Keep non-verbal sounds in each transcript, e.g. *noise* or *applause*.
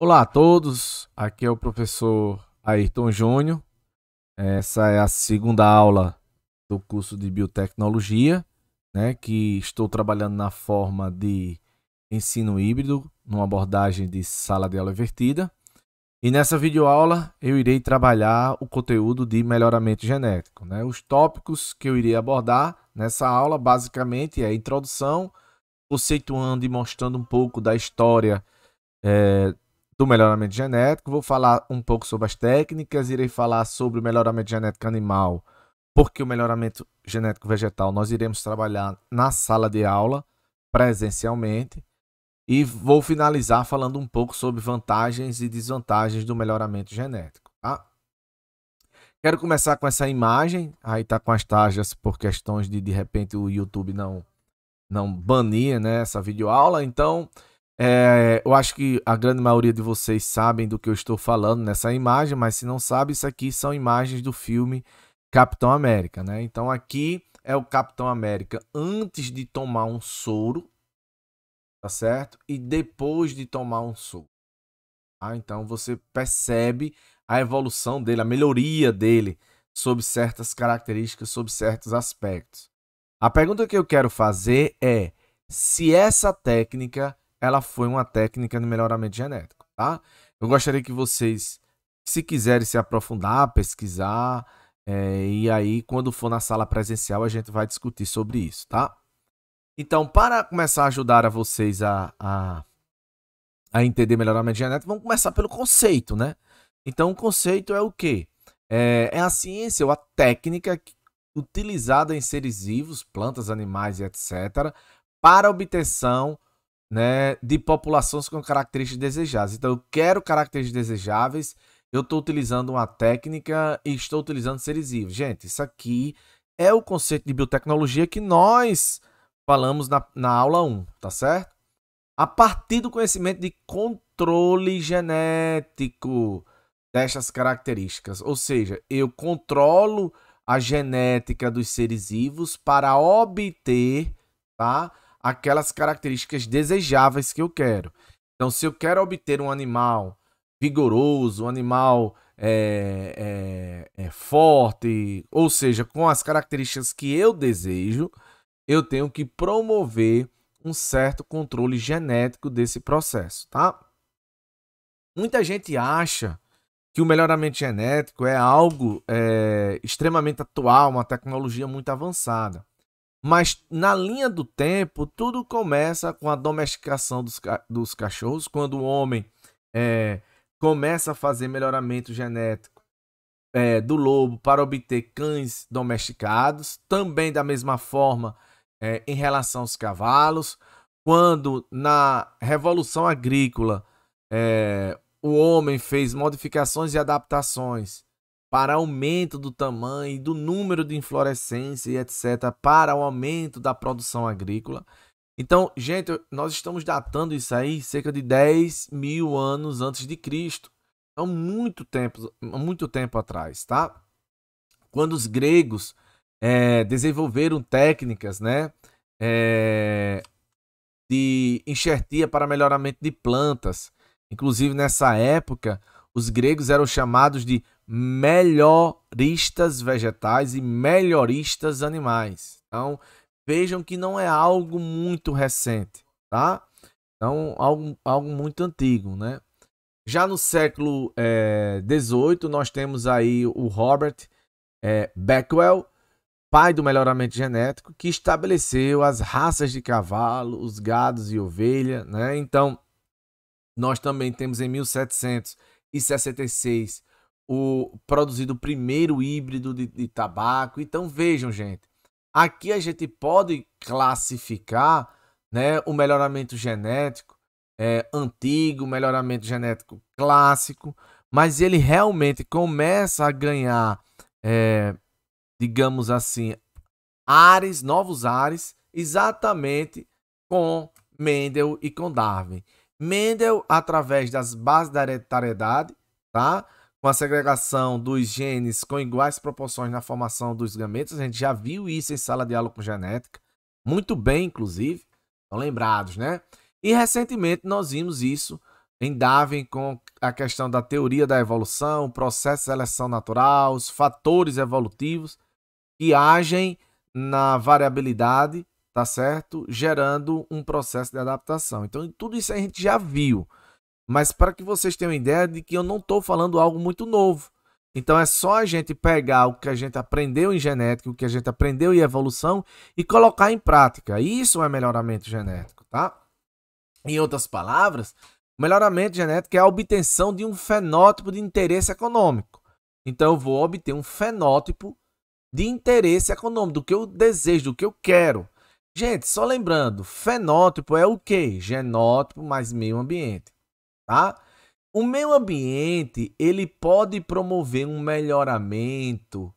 Olá a todos, aqui é o professor Ayrton Júnior. Essa é a segunda aula do curso de biotecnologia, né, que estou trabalhando na forma de ensino híbrido, numa abordagem de sala de aula invertida. E nessa videoaula eu irei trabalhar o conteúdo de melhoramento genético. Né? Os tópicos que eu irei abordar nessa aula basicamente é a introdução, conceituando e mostrando um pouco da história é, do melhoramento genético, vou falar um pouco sobre as técnicas, irei falar sobre o melhoramento genético animal, porque o melhoramento genético vegetal nós iremos trabalhar na sala de aula, presencialmente, e vou finalizar falando um pouco sobre vantagens e desvantagens do melhoramento genético. Tá? Quero começar com essa imagem, aí está com as tarjas por questões de de repente o YouTube não não banir né, essa videoaula, então é, eu acho que a grande maioria de vocês sabem do que eu estou falando nessa imagem, mas se não sabe, isso aqui são imagens do filme Capitão América, né? Então aqui é o Capitão América antes de tomar um soro, tá certo? E depois de tomar um soro. Ah, Então você percebe a evolução dele, a melhoria dele sob certas características, sob certos aspectos. A pergunta que eu quero fazer é se essa técnica ela foi uma técnica de melhoramento genético, tá? Eu gostaria que vocês, se quiserem se aprofundar, pesquisar, é, e aí quando for na sala presencial a gente vai discutir sobre isso, tá? Então, para começar a ajudar a vocês a, a, a entender melhoramento genético, vamos começar pelo conceito, né? Então, o conceito é o quê? É, é a ciência ou a técnica utilizada em seres vivos, plantas, animais e etc., para obtenção né, de populações com características desejáveis. Então, eu quero características desejáveis, eu estou utilizando uma técnica e estou utilizando seres vivos. Gente, isso aqui é o conceito de biotecnologia que nós falamos na, na aula 1, tá certo? A partir do conhecimento de controle genético destas características, ou seja, eu controlo a genética dos seres vivos para obter, tá? aquelas características desejáveis que eu quero. Então, se eu quero obter um animal vigoroso, um animal é, é, é forte, ou seja, com as características que eu desejo, eu tenho que promover um certo controle genético desse processo, tá? Muita gente acha que o melhoramento genético é algo é, extremamente atual, uma tecnologia muito avançada. Mas na linha do tempo, tudo começa com a domesticação dos, ca dos cachorros, quando o homem é, começa a fazer melhoramento genético é, do lobo para obter cães domesticados. Também da mesma forma é, em relação aos cavalos, quando na Revolução Agrícola é, o homem fez modificações e adaptações para aumento do tamanho, do número de inflorescência e etc., para o aumento da produção agrícola. Então, gente, nós estamos datando isso aí cerca de 10 mil anos antes de Cristo. Então, muito tempo, muito tempo atrás, tá? Quando os gregos é, desenvolveram técnicas, né? É, de enxertia para melhoramento de plantas. Inclusive, nessa época, os gregos eram chamados de melhoristas vegetais e melhoristas animais. Então, vejam que não é algo muito recente, tá? Então, algo, algo muito antigo, né? Já no século XVIII, eh, é, nós temos aí o Robert é, Beckwell, pai do melhoramento genético, que estabeleceu as raças de cavalo, os gados e ovelha, né? Então, nós também temos em 1766 o produzido o primeiro híbrido de, de tabaco. Então vejam, gente, aqui a gente pode classificar né, o melhoramento genético é, antigo, melhoramento genético clássico, mas ele realmente começa a ganhar, é, digamos assim, ares, novos ares, exatamente com Mendel e com Darwin. Mendel, através das bases da hereditariedade, tá? com a segregação dos genes com iguais proporções na formação dos gametas. A gente já viu isso em sala de aula com genética, muito bem, inclusive, estão lembrados, né? E recentemente nós vimos isso em Darwin com a questão da teoria da evolução, processo de seleção natural, os fatores evolutivos que agem na variabilidade, tá certo? Gerando um processo de adaptação. Então, tudo isso a gente já viu. Mas para que vocês tenham ideia de que eu não estou falando algo muito novo. Então é só a gente pegar o que a gente aprendeu em genética, o que a gente aprendeu em evolução e colocar em prática. Isso é melhoramento genético, tá? Em outras palavras, melhoramento genético é a obtenção de um fenótipo de interesse econômico. Então eu vou obter um fenótipo de interesse econômico, do que eu desejo, do que eu quero. Gente, só lembrando, fenótipo é o quê? Genótipo mais meio ambiente tá? O meio ambiente, ele pode promover um melhoramento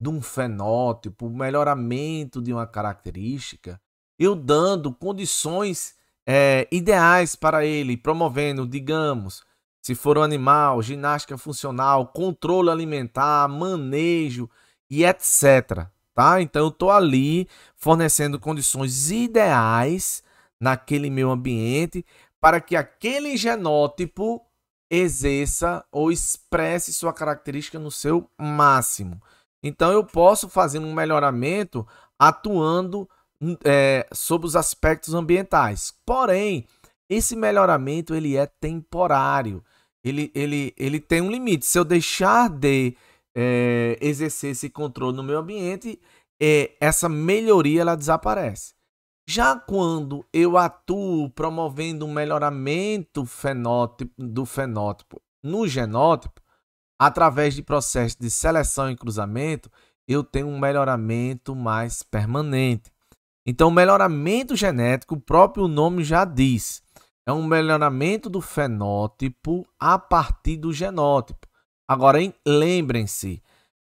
de um fenótipo, um melhoramento de uma característica, eu dando condições é, ideais para ele, promovendo, digamos, se for um animal, ginástica funcional, controle alimentar, manejo e etc. Tá? Então eu estou ali fornecendo condições ideais naquele meu ambiente para que aquele genótipo exerça ou expresse sua característica no seu máximo. Então eu posso fazer um melhoramento atuando é, sobre os aspectos ambientais. Porém, esse melhoramento ele é temporário. Ele, ele, ele tem um limite. Se eu deixar de é, exercer esse controle no meu ambiente, é, essa melhoria ela desaparece. Já quando eu atuo promovendo um melhoramento fenótipo, do fenótipo no genótipo, através de processos de seleção e cruzamento, eu tenho um melhoramento mais permanente. Então, melhoramento genético, o próprio nome já diz, é um melhoramento do fenótipo a partir do genótipo. Agora, lembrem-se,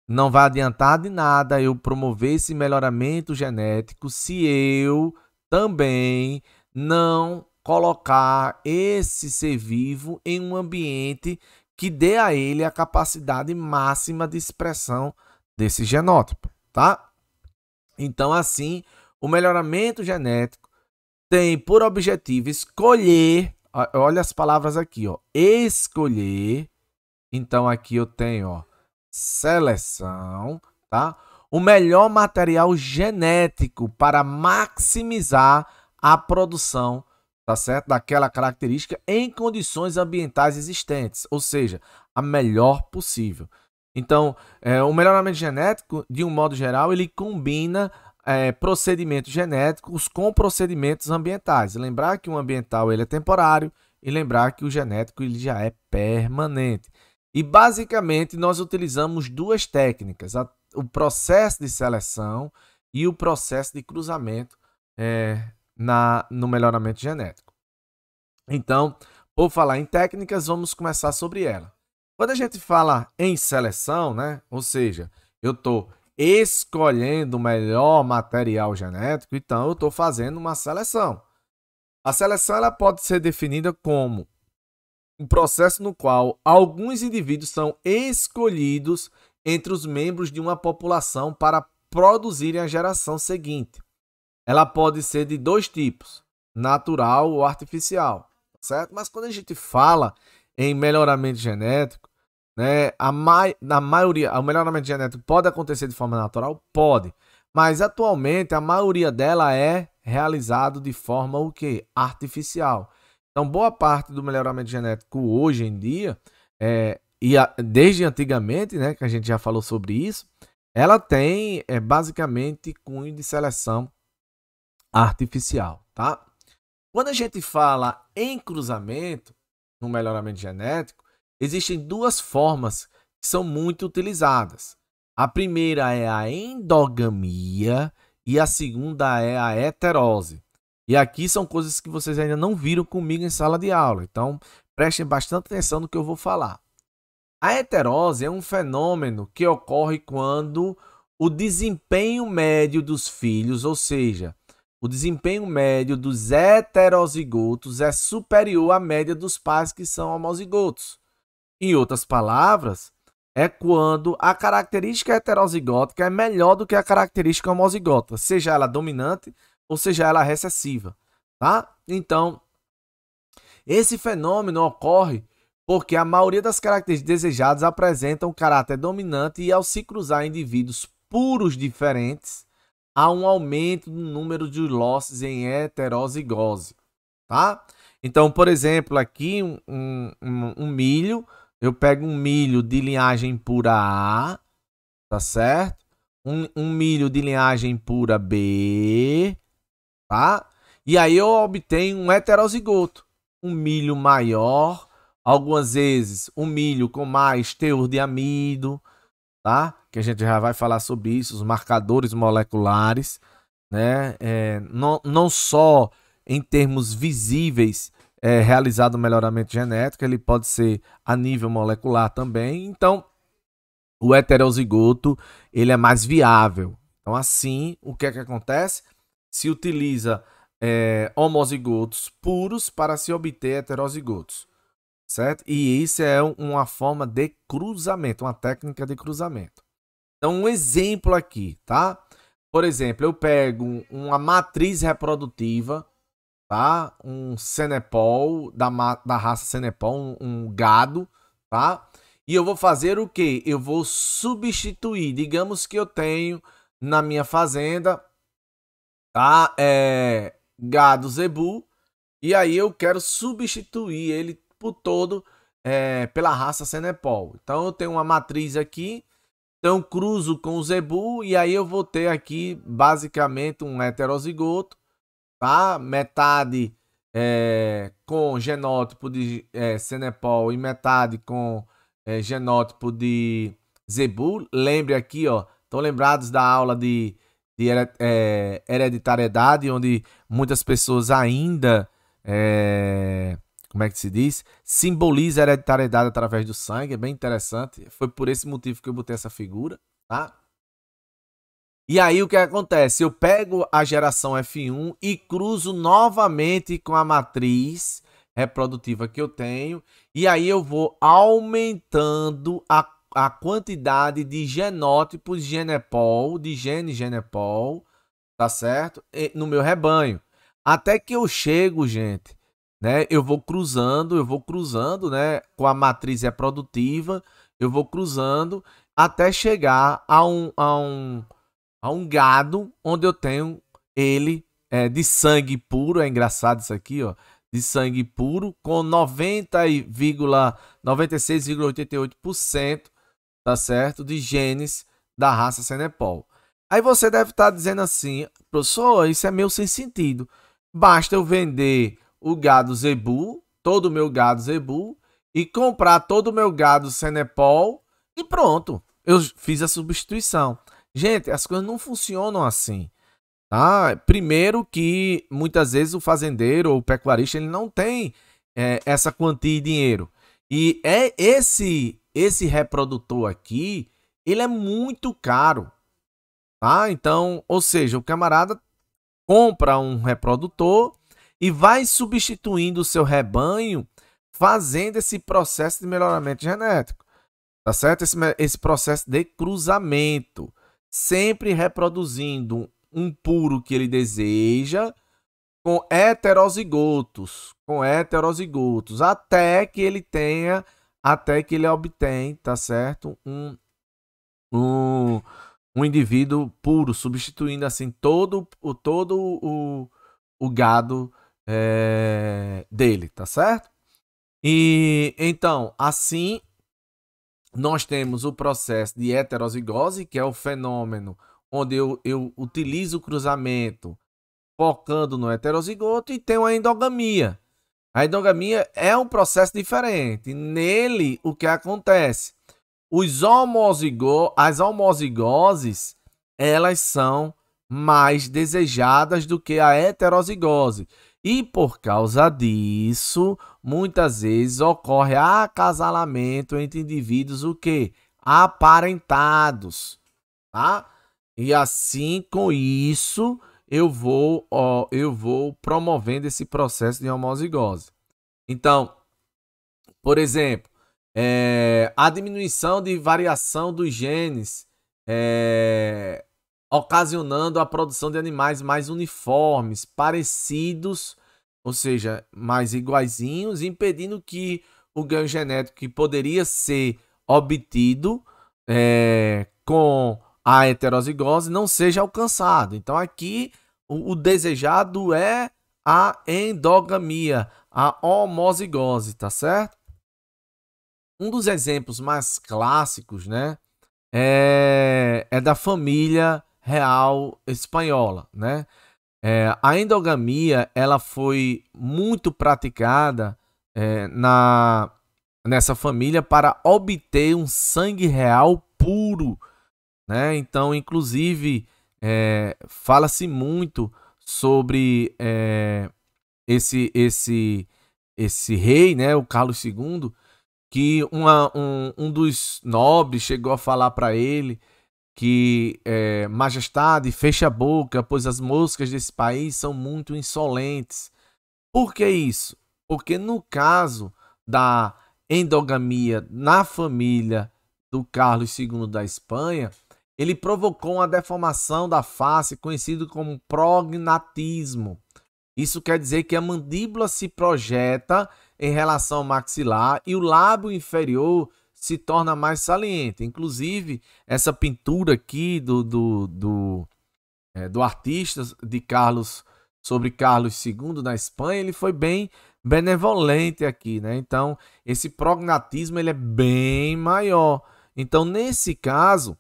não vai adiantar de nada eu promover esse melhoramento genético se eu também não colocar esse ser vivo em um ambiente que dê a ele a capacidade máxima de expressão desse genótipo, tá? Então, assim, o melhoramento genético tem por objetivo escolher, olha as palavras aqui, ó, escolher. Então aqui eu tenho, ó, seleção, tá? o melhor material genético para maximizar a produção, tá certo? Daquela característica em condições ambientais existentes, ou seja, a melhor possível. Então, é, o melhoramento genético, de um modo geral, ele combina é, procedimentos genéticos com procedimentos ambientais. Lembrar que o ambiental ele é temporário e lembrar que o genético ele já é permanente. E basicamente nós utilizamos duas técnicas, a o processo de seleção e o processo de cruzamento é, na, no melhoramento genético. Então, por falar em técnicas, vamos começar sobre ela. Quando a gente fala em seleção, né? Ou seja, eu estou escolhendo o melhor material genético, então eu estou fazendo uma seleção. A seleção ela pode ser definida como um processo no qual alguns indivíduos são escolhidos entre os membros de uma população para produzirem a geração seguinte. Ela pode ser de dois tipos, natural ou artificial, tá certo? Mas quando a gente fala em melhoramento genético, né, a mai na maioria, o melhoramento genético pode acontecer de forma natural? Pode. Mas atualmente a maioria dela é realizado de forma o quê? Artificial. Então, boa parte do melhoramento genético hoje em dia é, e a, desde antigamente, né, que a gente já falou sobre isso, ela tem é, basicamente cunho de seleção artificial, tá? Quando a gente fala em cruzamento, no melhoramento genético, existem duas formas que são muito utilizadas. A primeira é a endogamia e a segunda é a heterose. E aqui são coisas que vocês ainda não viram comigo em sala de aula, então prestem bastante atenção no que eu vou falar. A heterose é um fenômeno que ocorre quando o desempenho médio dos filhos, ou seja, o desempenho médio dos heterozigotos é superior à média dos pais que são homozigotos. Em outras palavras, é quando a característica heterozigótica é melhor do que a característica homozigota, seja ela dominante ou seja ela recessiva, tá? Então, esse fenômeno ocorre porque a maioria das características desejadas apresentam um caráter dominante e, ao se cruzar indivíduos puros diferentes, há um aumento no número de losses em heterozigose, tá? Então, por exemplo, aqui um, um, um milho, eu pego um milho de linhagem pura A, tá certo? Um, um milho de linhagem pura B, tá? E aí eu obtenho um heterozigoto, um milho maior Algumas vezes o milho com mais teor de amido, tá? Que a gente já vai falar sobre isso, os marcadores moleculares, né? É, não, não só em termos visíveis é realizado o melhoramento genético, ele pode ser a nível molecular também. Então, o heterozigoto ele é mais viável. Então, assim, o que é que acontece? Se utiliza é, homozigotos puros para se obter heterozigotos certo? E isso é uma forma de cruzamento, uma técnica de cruzamento. Então, um exemplo aqui, tá? Por exemplo, eu pego uma matriz reprodutiva, tá? Um cenepol da, da raça cenepol, um, um gado, tá? E eu vou fazer o quê? Eu vou substituir, digamos que eu tenho na minha fazenda, tá? É, gado zebu, e aí eu quero substituir ele todo é, pela raça Senepol. Então eu tenho uma matriz aqui, então cruzo com o Zebu e aí eu vou ter aqui basicamente um heterozigoto, tá? Metade é, com genótipo de é, Senepol e metade com é, genótipo de Zebu. Lembre aqui, ó, estão lembrados da aula de, de é, hereditariedade, onde muitas pessoas ainda é, como é que se diz? Simboliza a hereditariedade através do sangue, é bem interessante. Foi por esse motivo que eu botei essa figura, tá? E aí o que acontece? Eu pego a geração F1 e cruzo novamente com a matriz reprodutiva que eu tenho, e aí eu vou aumentando a, a quantidade de genótipos genepol, de gene genepol, tá certo? E, no meu rebanho. Até que eu chego, gente, né? Eu vou cruzando, eu vou cruzando, né? Com a matriz é produtiva, eu vou cruzando até chegar a um, a um, a um gado onde eu tenho ele é, de sangue puro. É engraçado isso aqui, ó. De sangue puro, com 90,96,88%, tá certo? De genes da raça Senepol. Aí você deve estar tá dizendo assim, professor, isso é meu sem sentido. Basta eu vender o gado zebu, todo o meu gado zebu, e comprar todo o meu gado senepol e pronto. Eu fiz a substituição. Gente, as coisas não funcionam assim. Tá? Primeiro que muitas vezes o fazendeiro ou o pecuarista ele não tem é, essa quantia de dinheiro. E é esse esse reprodutor aqui, ele é muito caro. Tá? Então, ou seja, o camarada compra um reprodutor e vai substituindo o seu rebanho, fazendo esse processo de melhoramento genético. Tá certo? Esse, esse processo de cruzamento, sempre reproduzindo um puro que ele deseja com heterozigotos, com heterozigotos, até que ele tenha, até que ele obtenha, tá certo? Um, um, um indivíduo puro, substituindo assim todo, o, todo o, o gado é, dele, tá certo? E então, assim, nós temos o processo de heterozigose, que é o fenômeno onde eu, eu utilizo o cruzamento focando no heterozigoto, e tem a endogamia. A endogamia é um processo diferente. Nele, o que acontece? Os homozigo as homozigoses, elas são mais desejadas do que a heterozigose. E por causa disso, muitas vezes ocorre acasalamento entre indivíduos o quê? Aparentados, tá? E assim com isso, eu vou, ó, eu vou promovendo esse processo de homozigose. Então, por exemplo, é, a diminuição de variação dos genes é, ocasionando a produção de animais mais uniformes, parecidos, ou seja, mais iguaizinhos, impedindo que o ganho genético que poderia ser obtido é, com a heterozigose não seja alcançado. Então aqui o, o desejado é a endogamia, a homozigose, tá certo? Um dos exemplos mais clássicos, né, é, é da família real espanhola, né? É, a endogamia ela foi muito praticada é, na nessa família para obter um sangue real puro, né? Então, inclusive, é, fala-se muito sobre é, esse esse esse rei, né? O Carlos II, que uma, um, um dos nobres chegou a falar para ele que é, majestade feche a boca, pois as moscas desse país são muito insolentes. Por que isso? Porque no caso da endogamia na família do Carlos II da Espanha, ele provocou uma deformação da face conhecido como prognatismo. Isso quer dizer que a mandíbula se projeta em relação ao maxilar e o lábio inferior se torna mais saliente. Inclusive, essa pintura aqui do, do, do, é, do artista de Carlos sobre Carlos II na Espanha, ele foi bem benevolente aqui, né? Então, esse prognatismo ele é bem maior. Então, nesse caso,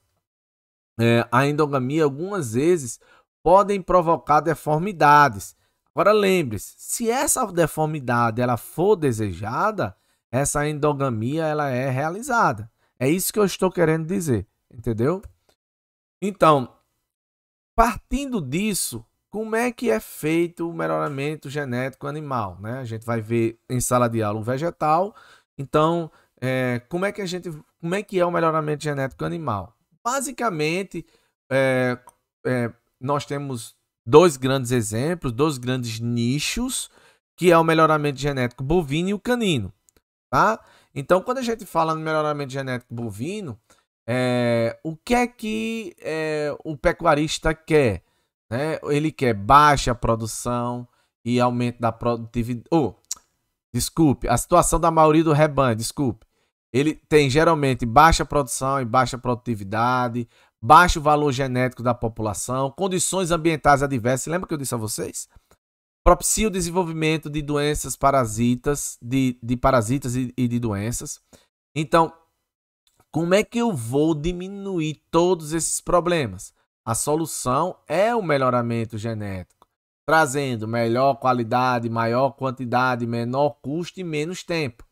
é, a endogamia algumas vezes podem provocar deformidades. Agora lembre-se, se essa deformidade ela for desejada, essa endogamia ela é realizada. É isso que eu estou querendo dizer, entendeu? Então, partindo disso, como é que é feito o melhoramento genético animal? Né? A gente vai ver em sala de aula um vegetal. Então, é, como é que a gente, como é que é o melhoramento genético animal? Basicamente, é, é, nós temos dois grandes exemplos, dois grandes nichos, que é o melhoramento genético bovino e o canino tá? Então, quando a gente fala no melhoramento genético bovino, é, o que é que é, o pecuarista quer? Né? Ele quer baixa produção e aumento da produtividade. Oh, desculpe, a situação da maioria do rebanho, desculpe. Ele tem geralmente baixa produção e baixa produtividade, baixo valor genético da população, condições ambientais adversas. Lembra que eu disse a vocês? propicia o desenvolvimento de doenças parasitas, de, de parasitas e, e de doenças. Então, como é que eu vou diminuir todos esses problemas? A solução é o melhoramento genético, trazendo melhor qualidade, maior quantidade, menor custo e menos tempo.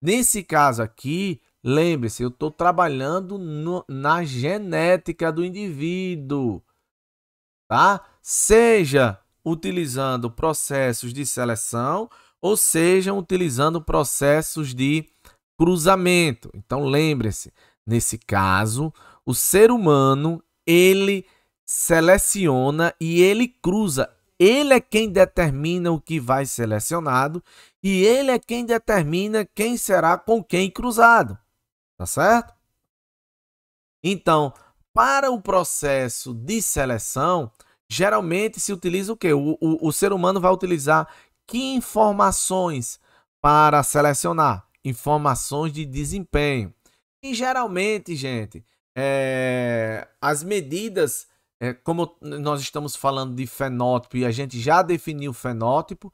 Nesse caso aqui, lembre-se, eu estou trabalhando no, na genética do indivíduo, tá? Seja utilizando processos de seleção ou sejam utilizando processos de cruzamento. Então lembre-se, nesse caso, o ser humano, ele seleciona e ele cruza. Ele é quem determina o que vai selecionado e ele é quem determina quem será com quem cruzado. Tá certo? Então, para o processo de seleção, geralmente se utiliza o que o, o, o, ser humano vai utilizar que informações para selecionar? Informações de desempenho. E geralmente, gente, é, as medidas, é, como nós estamos falando de fenótipo e a gente já definiu fenótipo,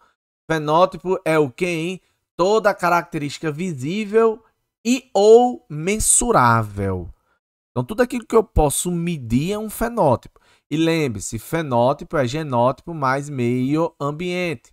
fenótipo é o que em toda característica visível e ou mensurável. Então, tudo aquilo que eu posso medir é um fenótipo. E lembre-se, fenótipo é genótipo mais meio ambiente,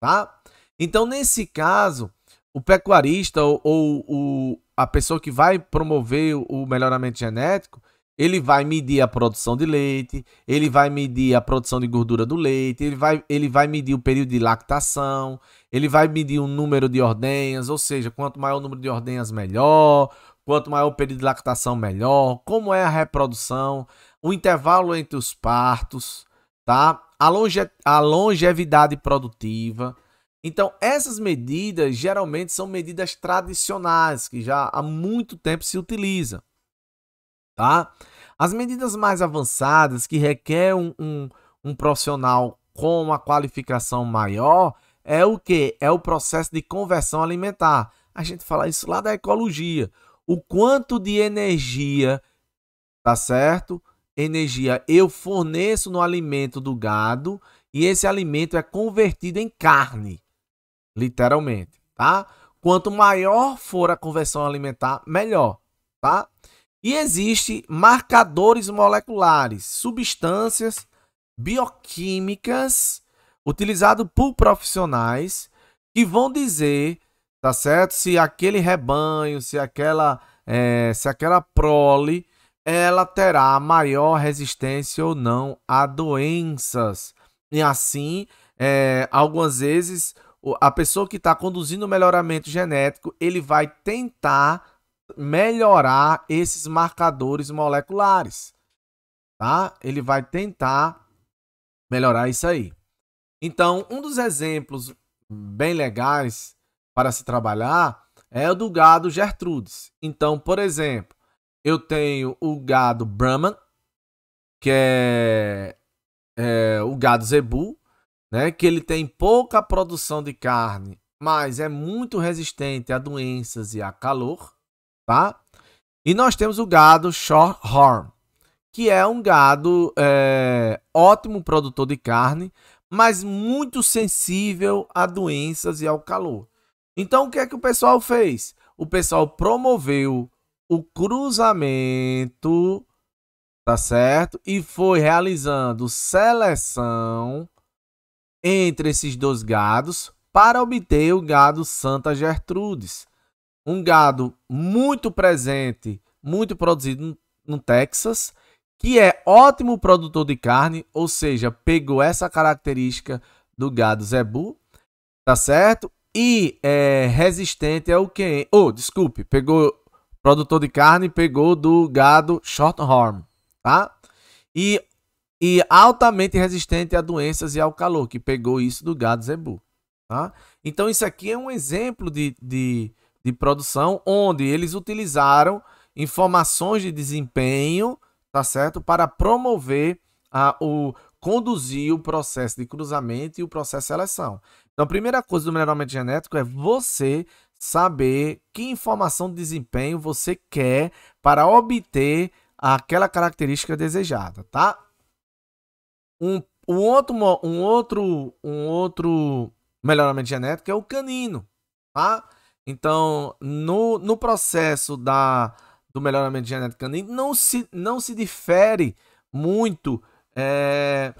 tá? Então, nesse caso, o pecuarista ou, ou, ou a pessoa que vai promover o melhoramento genético, ele vai medir a produção de leite, ele vai medir a produção de gordura do leite, ele vai, ele vai medir o período de lactação, ele vai medir o número de ordenhas, ou seja, quanto maior o número de ordenhas, melhor, quanto maior o período de lactação, melhor, como é a reprodução o intervalo entre os partos, tá? A, longe, a longevidade produtiva. Então, essas medidas geralmente são medidas tradicionais que já há muito tempo se utilizam, tá? As medidas mais avançadas que requerem um, um, um profissional com uma qualificação maior é o que? É o processo de conversão alimentar. A gente fala isso lá da ecologia. O quanto de energia, tá certo? energia eu forneço no alimento do gado e esse alimento é convertido em carne, literalmente, tá? Quanto maior for a conversão alimentar, melhor, tá? E existem marcadores moleculares, substâncias bioquímicas utilizadas por profissionais que vão dizer, tá certo? Se aquele rebanho, se aquela, é, se aquela prole ela terá maior resistência ou não a doenças. E assim, é, algumas vezes, a pessoa que está conduzindo o melhoramento genético, ele vai tentar melhorar esses marcadores moleculares, tá? Ele vai tentar melhorar isso aí. Então, um dos exemplos bem legais para se trabalhar é o do gado Gertrudes. Então, por exemplo, eu tenho o gado Brahman, que é, é, o gado zebu, né, que ele tem pouca produção de carne, mas é muito resistente a doenças e a calor, tá? E nós temos o gado Shorthorn, que é um gado é, ótimo produtor de carne, mas muito sensível a doenças e ao calor. Então, o que é que o pessoal fez? O pessoal promoveu o cruzamento, tá certo? E foi realizando seleção entre esses dois gados para obter o gado Santa Gertrudes. Um gado muito presente, muito produzido no, Texas, que é ótimo produtor de carne, ou seja, pegou essa característica do gado zebu, tá certo? E é resistente ao que Oh, desculpe, pegou produtor de carne, pegou do gado Shorthorn, tá? E, e altamente resistente a doenças e ao calor, que pegou isso do gado zebu, tá? Então isso aqui é um exemplo de, de, de produção onde eles utilizaram informações de desempenho, tá certo? Para promover a, o conduzir o processo de cruzamento e o processo de seleção. Então, a primeira coisa do melhoramento genético é você saber que informação de desempenho você quer para obter aquela característica desejada, tá? Um, um, outro, um, outro, um outro melhoramento genético é o canino, tá? Então, no, no processo da, do melhoramento genético canino, não se, não se difere muito é,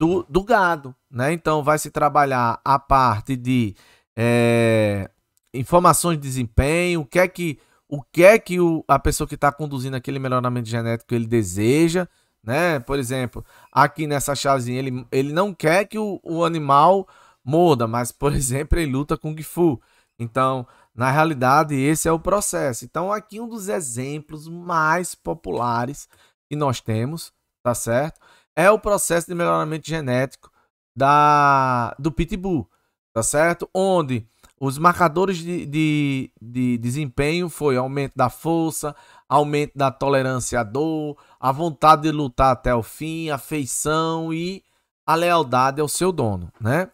do, do gado, né? Então, vai se trabalhar a parte de é, informações de desempenho, o que é que o que é que o, a pessoa que está conduzindo aquele melhoramento genético ele deseja, né? Por exemplo, aqui nessa chazinha ele, ele não quer que o, o animal morda, mas por *laughs* exemplo ele luta com Gifu. Então, na realidade esse é o processo. Então aqui um dos exemplos mais populares que nós temos, tá certo? É o processo de melhoramento genético da do pitbull, tá certo? Onde os marcadores de, de, de, desempenho foi aumento da força, aumento da tolerância à dor, a vontade de lutar até o fim, a feição e a lealdade ao seu dono, né?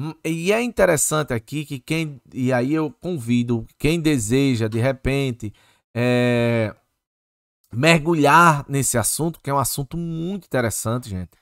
Hum, e é interessante aqui que quem e aí eu convido quem deseja de repente é, mergulhar nesse assunto, que é um assunto muito interessante, gente,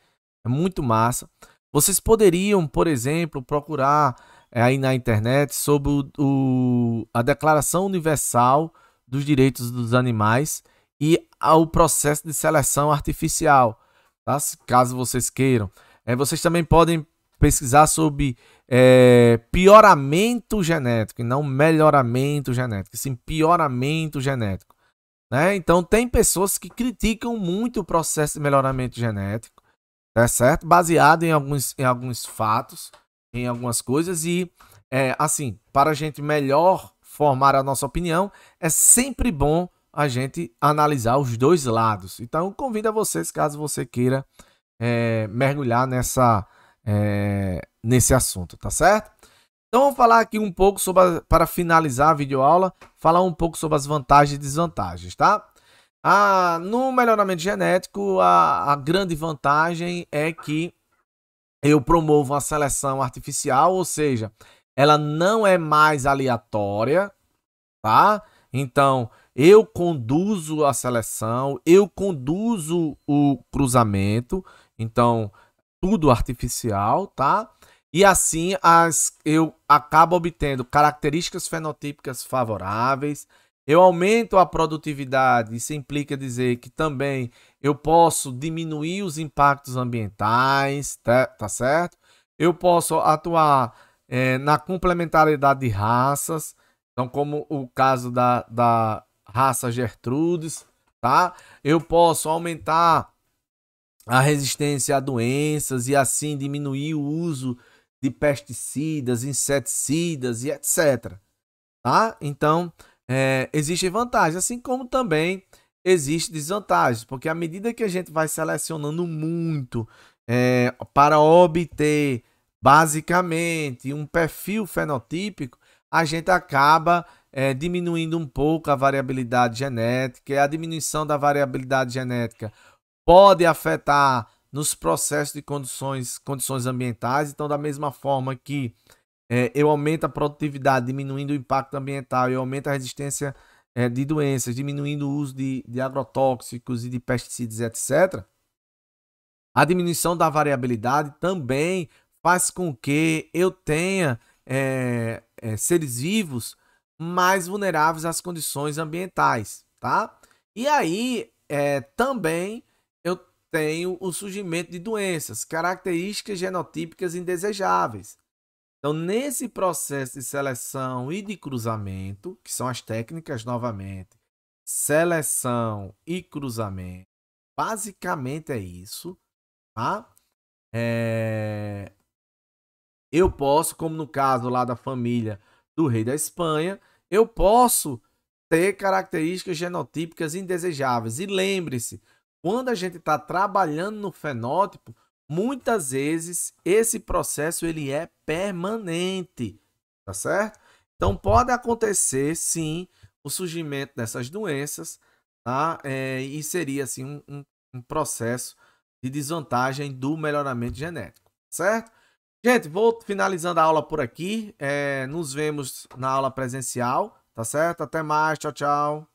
é muito massa. Vocês poderiam, por exemplo, procurar é, aí na internet sobre o, o, a Declaração Universal dos Direitos dos Animais e ao processo de seleção artificial, tá? caso vocês queiram. É, vocês também podem pesquisar sobre é, pioramento genético e não melhoramento genético, sim pioramento genético. Né? Então, tem pessoas que criticam muito o processo de melhoramento genético, tá certo? baseado em alguns, em alguns fatos em algumas coisas e, é, assim, para a gente melhor formar a nossa opinião, é sempre bom a gente analisar os dois lados. Então, convido a vocês, caso você queira é, mergulhar nessa, é, nesse assunto, tá certo? Então, vou falar aqui um pouco sobre, a, para finalizar a videoaula, falar um pouco sobre as vantagens e desvantagens, tá? Ah, no melhoramento genético, a, a grande vantagem é que eu promovo uma seleção artificial, ou seja, ela não é mais aleatória, tá? Então, eu conduzo a seleção, eu conduzo o cruzamento, então tudo artificial, tá? E assim as, eu acabo obtendo características fenotípicas favoráveis, eu aumento a produtividade, isso implica dizer que também eu posso diminuir os impactos ambientais, tá, tá certo? Eu posso atuar é, na complementaridade de raças, então como o caso da, da raça Gertrudes, tá? Eu posso aumentar a resistência a doenças e assim diminuir o uso de pesticidas, inseticidas e etc. Tá? Então, é, existem vantagens, assim como também existe desvantagens, porque à medida que a gente vai selecionando muito é, para obter basicamente um perfil fenotípico, a gente acaba é, diminuindo um pouco a variabilidade genética, e a diminuição da variabilidade genética pode afetar nos processos de condições, condições ambientais. Então, da mesma forma que é, eu aumento a produtividade, diminuindo o impacto ambiental, eu aumento a resistência é, de doenças, diminuindo o uso de, de agrotóxicos e de pesticidas, etc., a diminuição da variabilidade também faz com que eu tenha é, é, seres vivos mais vulneráveis às condições ambientais, tá? E aí é, também eu tenho o surgimento de doenças, características genotípicas indesejáveis, então, nesse processo de seleção e de cruzamento, que são as técnicas novamente, seleção e cruzamento, basicamente é isso, tá? É... Eu posso, como no caso lá da família do rei da Espanha, eu posso ter características genotípicas indesejáveis. E lembre-se, quando a gente está trabalhando no fenótipo, muitas vezes esse processo ele é permanente, tá certo? Então pode acontecer sim o surgimento dessas doenças, tá? É, e seria assim um, um, um, processo de desvantagem do melhoramento genético, certo? Gente, vou finalizando a aula por aqui. É, nos vemos na aula presencial, tá certo? Até mais, tchau, tchau.